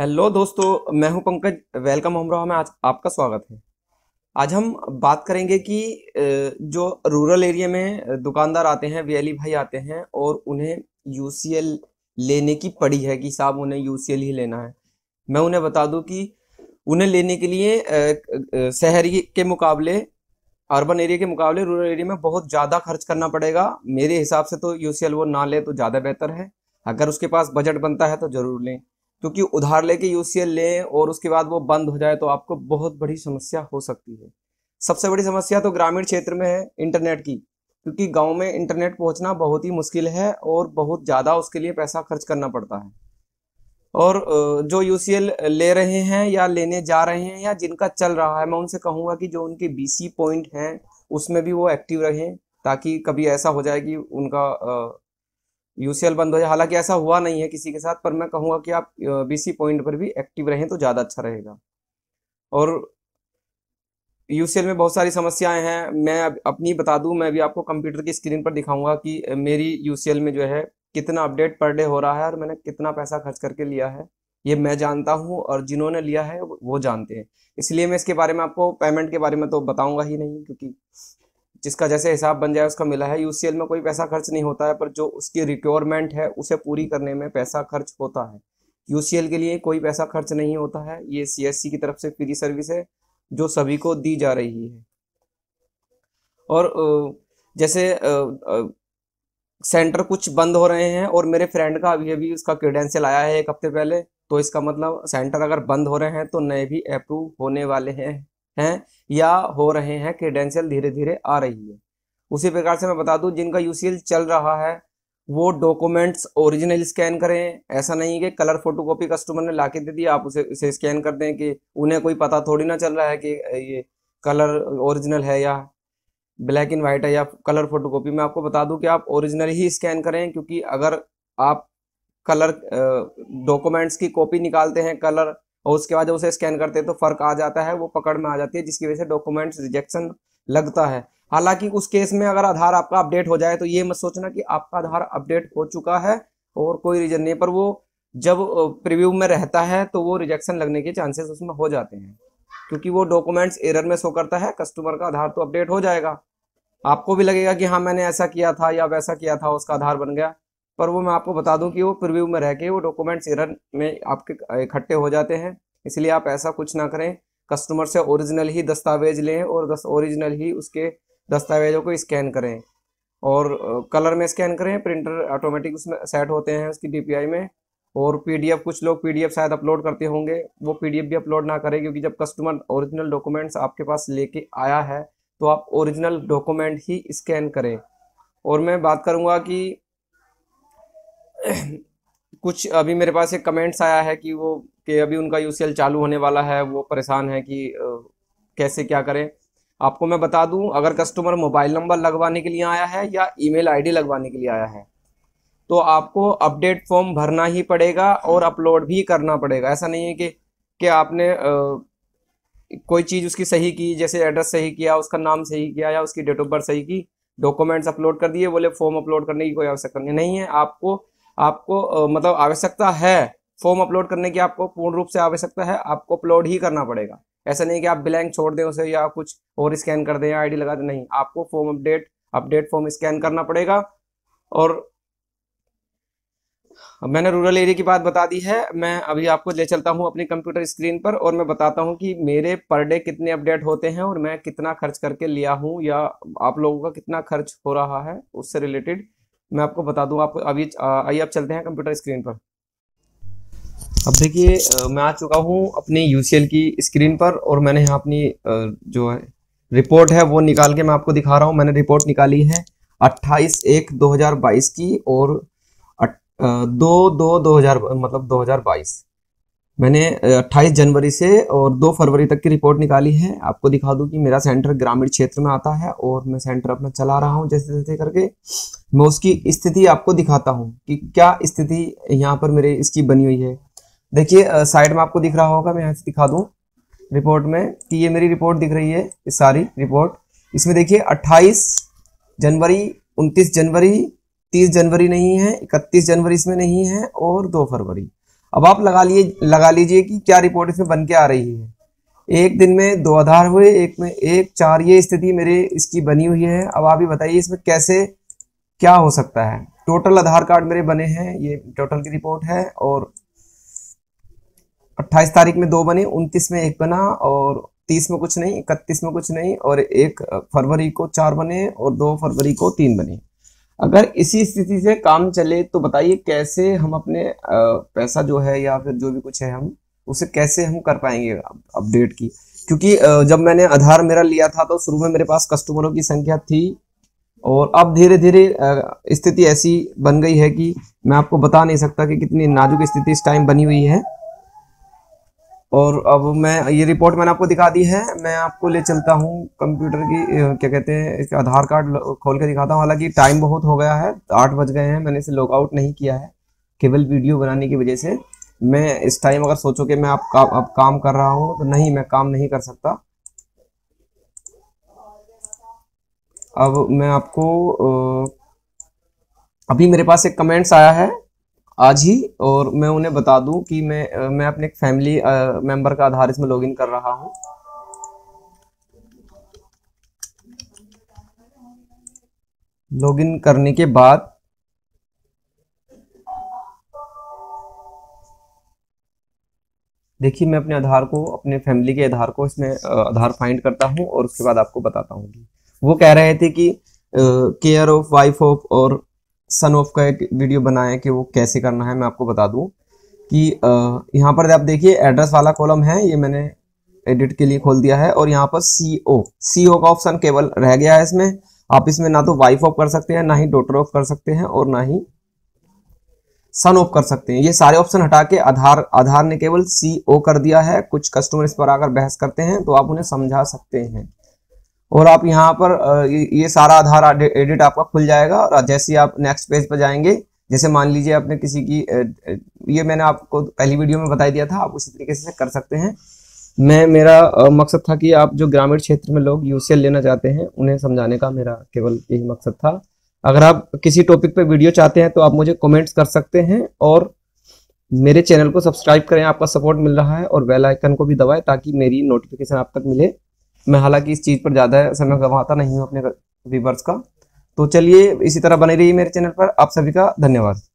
hello दोस्तों मैं हूं पंकज वेलकम हम रहा में आज आपका स्वागत है आज हम बात करेंगे कि जो रूरल एरिया में दुकानदार आते हैं वीएलई भाई आते हैं और उन्हें यू लेने की पड़ी है कि साहब उन्हें यू ही लेना है मैं उन्हें बता दूं कि उन्हें लेने के लिए शहरी के मुकाबले अर्बन एरिया के मुकाबले रूरल एरिया में बहुत ज़्यादा खर्च करना पड़ेगा मेरे हिसाब से तो यू वो ना ले तो ज़्यादा बेहतर है अगर उसके पास बजट बनता है तो ज़रूर लें क्योंकि उधार लेके यूसीएल लें और उसके बाद वो बंद हो जाए तो आपको बहुत बड़ी समस्या हो सकती है सबसे बड़ी समस्या तो ग्रामीण क्षेत्र में है इंटरनेट की क्योंकि गांव में इंटरनेट पहुंचना बहुत ही मुश्किल है और बहुत ज़्यादा उसके लिए पैसा खर्च करना पड़ता है और जो यू ले रहे हैं या लेने जा रहे हैं या जिनका चल रहा है मैं उनसे कहूँगा कि जो उनके बी पॉइंट हैं उसमें भी वो एक्टिव रहें ताकि कभी ऐसा हो जाए कि उनका यूसीएल बंद हो जाए हालांकि ऐसा हुआ नहीं है किसी के साथ पर मैं कहूँगा कि आप बीसी पॉइंट पर भी एक्टिव रहें तो ज़्यादा अच्छा रहेगा और यूसीएल में बहुत सारी समस्याएं हैं मैं अपनी बता दूं मैं भी आपको कंप्यूटर की स्क्रीन पर दिखाऊंगा कि मेरी यूसीएल में जो है कितना अपडेट पर डे हो रहा है और मैंने कितना पैसा खर्च करके लिया है ये मैं जानता हूं और जिन्होंने लिया है वो जानते हैं इसलिए मैं इसके बारे में आपको पेमेंट के बारे में तो बताऊंगा ही नहीं क्योंकि जिसका जैसे हिसाब बन जाए उसका मिला है यूसीएल में कोई पैसा खर्च नहीं होता है पर जो उसकी रिक्योरमेंट है उसे पूरी करने में पैसा खर्च होता है यूसीएल के लिए कोई पैसा खर्च नहीं होता है ये सीएससी की तरफ से फ्री सर्विस है जो सभी को दी जा रही है और जैसे सेंटर कुछ बंद हो रहे हैं और मेरे फ्रेंड का अभी अभी उसका क्रीडेंशियल आया है एक हफ्ते पहले तो इसका मतलब सेंटर अगर बंद हो रहे हैं तो नए भी अप्रूव होने वाले हैं हैं या हो रहे हैं क्रेडेंशियल धीरे धीरे आ रही है उसी प्रकार से मैं बता दूं जिनका यूसीएल चल रहा है वो डॉक्यूमेंट्स ओरिजिनल स्कैन करें ऐसा नहीं कि कलर फोटोकॉपी कस्टमर ने ला दे दी आप उसे उसे स्कैन कर दें कि उन्हें कोई पता थोड़ी ना चल रहा है कि ये कलर ओरिजिनल है या ब्लैक एंड वाइट है या कलर फोटोकॉपी मैं आपको बता दूं कि आप ओरिजिनल ही स्कैन करें क्योंकि अगर आप कलर डॉक्यूमेंट्स की कॉपी निकालते हैं कलर और उसके बाद जब उसे स्कैन करते हैं तो फर्क आ जाता है वो पकड़ में आ जाती है जिसकी वजह से डॉक्यूमेंट्स रिजेक्शन लगता है हालांकि उस केस में अगर आधार आपका अपडेट हो जाए तो ये मत सोचना कि आपका आधार अपडेट हो चुका है और कोई रीजन नहीं पर वो जब प्रिव्यू में रहता है तो वो रिजेक्शन लगने के चांसेस उसमें हो जाते हैं क्योंकि वो डॉक्यूमेंट्स एरर में शो करता है कस्टमर का आधार तो अपडेट हो जाएगा आपको भी लगेगा कि हाँ मैंने ऐसा किया था या वैसा किया था उसका आधार बन गया पर वो मैं आपको बता दूं कि वो प्रिव्यू में रह के वो डॉक्यूमेंट्स एरर में आपके इकट्ठे हो जाते हैं इसलिए आप ऐसा कुछ ना करें कस्टमर से ओरिजिनल ही दस्तावेज लें और ओरिजिनल ही उसके दस्तावेजों को स्कैन करें और कलर में स्कैन करें प्रिंटर ऑटोमेटिक उसमें सेट होते हैं उसकी डी में और पी कुछ लोग पी शायद अपलोड करते होंगे वो पी भी अपलोड ना करें क्योंकि जब कस्टमर ओरिजिनल डॉक्यूमेंट्स आपके पास लेके आया है तो आप ओरिजिनल डॉक्यूमेंट ही स्कैन करें और मैं बात करूँगा कि कुछ अभी मेरे पास एक कमेंट्स आया है कि वो कि अभी उनका यूसीएल चालू होने वाला है वो परेशान है कि कैसे क्या करें आपको मैं बता दूं अगर कस्टमर मोबाइल नंबर लगवाने के लिए आया है या ईमेल आईडी लगवाने के लिए आया है तो आपको अपडेट फॉर्म भरना ही पड़ेगा और अपलोड भी करना पड़ेगा ऐसा नहीं है कि कि आपने आ, कोई चीज़ उसकी सही की जैसे एड्रेस सही किया उसका नाम सही किया या उसकी डेट ऑफ बर्थ सही की डॉक्यूमेंट्स अपलोड कर दिए बोले फॉर्म अपलोड करने की कोई आवश्यकता नहीं है आपको आपको मतलब आवश्यकता है फॉर्म अपलोड करने की आपको पूर्ण रूप से आवश्यकता है आपको अपलोड ही करना पड़ेगा ऐसा नहीं कि आप ब्लैंक छोड़ दें उसे या कुछ और स्कैन कर दें या आईडी लगा दें नहीं आपको form update update form scan करना पड़ेगा और मैंने रूरल एरिया की बात बता दी है मैं अभी आपको ले चलता हूं अपनी कंप्यूटर स्क्रीन पर और मैं बताता हूं कि मेरे पर डे कितने अपडेट होते हैं और मैं कितना खर्च करके लिया हूं या आप लोगों का कितना खर्च हो रहा है उससे रिलेटेड मैं आपको बता दूँ आप अभी आइए आप चलते हैं कंप्यूटर स्क्रीन पर अब देखिए मैं आ चुका हूँ अपनी यू की स्क्रीन पर और मैंने यहाँ अपनी जो है रिपोर्ट है वो निकाल के मैं आपको दिखा रहा हूँ मैंने रिपोर्ट निकाली है 28 एक 2022 की और दो दो 2000 मतलब 2022 मैंने 28 जनवरी से और 2 फरवरी तक की रिपोर्ट निकाली है आपको दिखा दूं कि मेरा सेंटर ग्रामीण क्षेत्र में आता है और मैं सेंटर अपना चला रहा हूं जैसे जैसे करके मैं उसकी स्थिति आपको दिखाता हूं कि क्या स्थिति यहां पर मेरे इसकी बनी हुई है देखिए साइड में आपको दिख रहा होगा मैं यहाँ से दिखा दूँ रिपोर्ट में कि ये मेरी रिपोर्ट दिख रही है सारी रिपोर्ट इसमें देखिए अट्ठाईस जनवरी उनतीस जनवरी तीस जनवरी नहीं है इकतीस जनवरी इसमें नहीं है और दो फरवरी अब आप लगा लिए लगा लीजिए कि क्या रिपोर्ट इसमें बन के आ रही है एक दिन में दो आधार हुए एक में एक चार ये स्थिति मेरे इसकी बनी हुई है अब आप ही बताइए इसमें कैसे क्या हो सकता है टोटल आधार कार्ड मेरे बने हैं ये टोटल की रिपोर्ट है और 28 तारीख में दो बने 29 में एक बना और 30 में कुछ नहीं 31 में कुछ नहीं और एक फरवरी को चार बने और दो फरवरी को तीन बने अगर इसी स्थिति से काम चले तो बताइए कैसे हम अपने पैसा जो है या फिर जो भी कुछ है हम उसे कैसे हम कर पाएंगे अपडेट की क्योंकि जब मैंने आधार मेरा लिया था तो शुरू में मेरे पास कस्टमरों की संख्या थी और अब धीरे धीरे स्थिति ऐसी बन गई है कि मैं आपको बता नहीं सकता कि कितनी नाजुक स्थिति इस टाइम बनी हुई है और अब मैं ये रिपोर्ट मैंने आपको दिखा दी है मैं आपको ले चलता हूँ कंप्यूटर की क्या कहते हैं इसका आधार कार्ड खोल के दिखाता हूँ हालांकि टाइम बहुत हो गया है आठ बज गए हैं मैंने इसे लॉगआउट नहीं किया है केवल वीडियो बनाने की वजह से मैं इस टाइम अगर सोचो कि मैं आप, का, आप काम कर रहा हूँ तो नहीं मैं काम नहीं कर सकता अब मैं आपको अभी मेरे पास एक कमेंट्स आया है आज ही और मैं उन्हें बता दूं कि मैं मैं अपने एक फैमिली मेंबर का आधार इसमें लॉगिन कर रहा हूं लॉगिन करने के बाद देखिए मैं अपने आधार को अपने फैमिली के आधार को इसमें आधार फाइंड करता हूं और उसके बाद आपको बताता हूँ वो कह रहे थे कि केयर ऑफ वाइफ ऑफ और सन ऑफ का एक वीडियो बनाया है कि वो कैसे करना है मैं आपको बता दूं कि यहाँ पर आप देखिए एड्रेस वाला कॉलम है ये मैंने एडिट के लिए खोल दिया है और यहाँ पर सी ओ सी ओ का ऑप्शन केवल रह गया है इसमें आप इसमें ना तो वाइफ ऑफ कर सकते हैं ना ही डॉटर ऑफ कर सकते हैं और ना ही सन ऑफ कर सकते हैं ये सारे ऑप्शन हटा के आधार आधार ने केवल सी ओ कर दिया है कुछ कस्टमर इस पर आकर बहस करते हैं तो आप उन्हें समझा सकते हैं और आप यहाँ पर ये सारा आधार एडिट आपका खुल जाएगा और जैसे ही आप नेक्स्ट पेज पर जाएंगे जैसे मान लीजिए आपने किसी की ये मैंने आपको पहली वीडियो में बताई दिया था आप उसी तरीके से कर सकते हैं मैं मेरा मकसद था कि आप जो ग्रामीण क्षेत्र में लोग यूसीएल लेना चाहते हैं उन्हें समझाने का मेरा केवल यही मकसद था अगर आप किसी टॉपिक पर वीडियो चाहते हैं तो आप मुझे कॉमेंट्स कर सकते हैं और मेरे चैनल को सब्सक्राइब करें आपका सपोर्ट मिल रहा है और बेल आइकन को भी दबाएं ताकि मेरी नोटिफिकेशन आप तक मिले मैं हालांकि इस चीज़ पर ज़्यादा समय गंवाता नहीं हूँ अपने व्यूवर्स का तो चलिए इसी तरह बने रहिए मेरे चैनल पर आप सभी का धन्यवाद